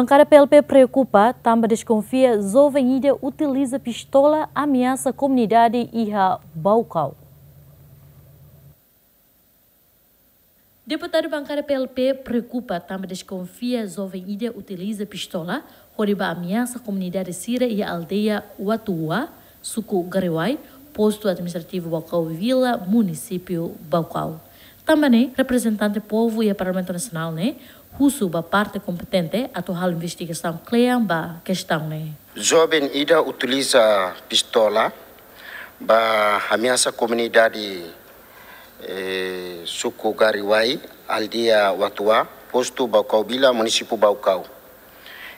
Bancária PLP preocupa, também desconfia, jovem ilha utiliza pistola, ameaça comunidade e a Baucau. Deputado bancário PLP preocupa, também desconfia, jovem ilha utiliza pistola, roba ameaça comunidade Sira e a aldeia Watua, Suco Garewai, posto administrativo Baucau Vila, município Baucau. Também representante povo e parlamento nacional, né? husu ba parte competente atau hal investigação clean ba questão ne. Jovem ida utiliza pistola ba ameaça comunidade eh, suku Gariwai aldia watua posto Baucau Bila município Baucau.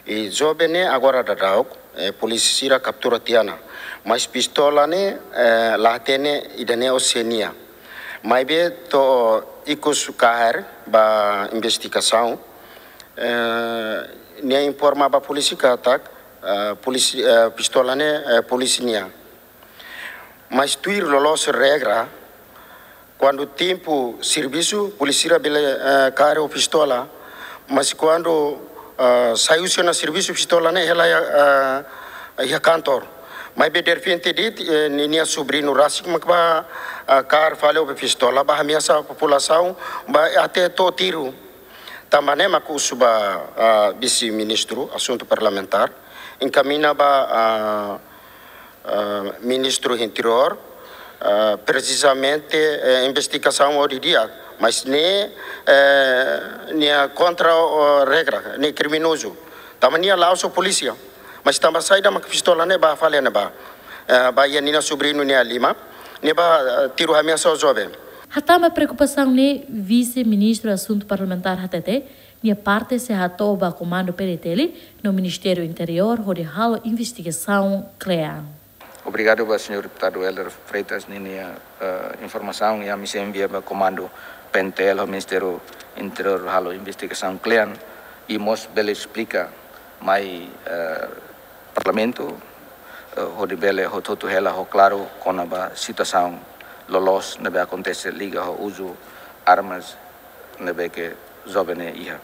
E jovem ne agora dadaok eh, sira captura tiana mas pistola ne eh, latene idane Oceania. Mas be to ikos kahar ba investigação Eh, nia informaba polisi ka atak eh, polisi eh, pistolane polisi nia mas tuir lolos regra quando tempo serviço polícia bela cara o pistola mas quando saiu na serviço pistola né ela ia cantor mas de repente dit nia sobrinho rasik makba car falou pistola bah ameaça a população bah ate to tiru. Tamanema Kusuba, a vice-ministro, assunto parlamentar, encaminhava a ministro interior, precisamente eh, investigação ordinária, mas nem, a, eh, nem contra a regra, nem criminoso. Também lá o polícia, mas também saída da pistola, né, ba, falha, né, ba. Eh, Bahia, Nina Sobrinho, né, Lima, né, ba, tiro a minha só jovem. Hatama preocupação ne vice-ministro assunto parlamentar HTT, minha parte se hatoba comando peretele no Ministério Interior, onde halo investigação clea. Obrigado, senhor deputado Helder Freitas, nina uh, informação e a missão envia para comando pentel ao Ministério Interior, halo investigação clea e mos bele explica mai uh, parlamento, uh, onde bele hototo hela ho claro conaba situação lolos nebe acontece liga ho uso armas nebe que jovene iha.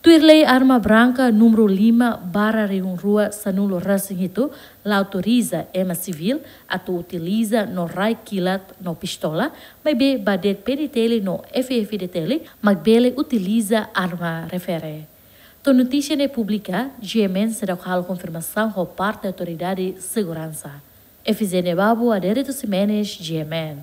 Tuirlei Arma Branca, número Lima, barra Reun Rua, Sanulo Rasinhito, la autoriza Ema Civil, a tu utiliza no Rai Kilat no Pistola, mas be badet penitele no FFDTele, mas bele utiliza arma refere. To notícia ne pública, GMN será com confirmação com parte da Autoridade de Segurança. FZN Babu, Adereto Simenes, GMN.